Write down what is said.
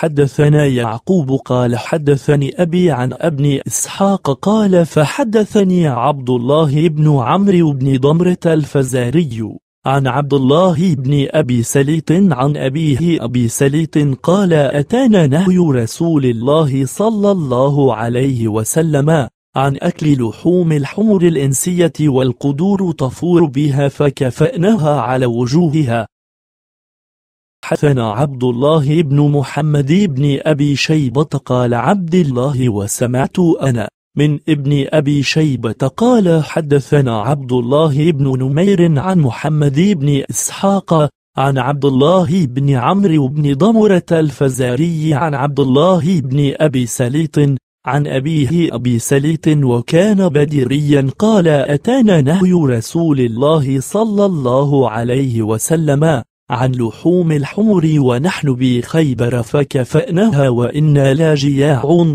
حدثنا يعقوب قال حدثني أبي عن ابن إسحاق قال فحدثني عبد الله بن عمرو بن ضمرة الفزاري عن عبد الله بن أبي سليط عن أبيه أبي سليط قال أتانا نهي رسول الله صلى الله عليه وسلم عن أكل لحوم الحمر الإنسية والقدور تفور بها فكفأناها على وجوهها حدثنا عبد الله بن محمد بن أبي شيبة قال عبد الله وسمعت أنا من ابن أبي شيبة قال حدثنا عبد الله بن نمير عن محمد بن إسحاق عن عبد الله بن عمرو بن ضمرة الفزاري عن عبد الله بن أبي سليط عن أبيه أبي سليط وكان بدريا قال أتانا نهي رسول الله صلى الله عليه وسلم عن لحوم الحمر ونحن بخيبر فكفأناها وإنا جياع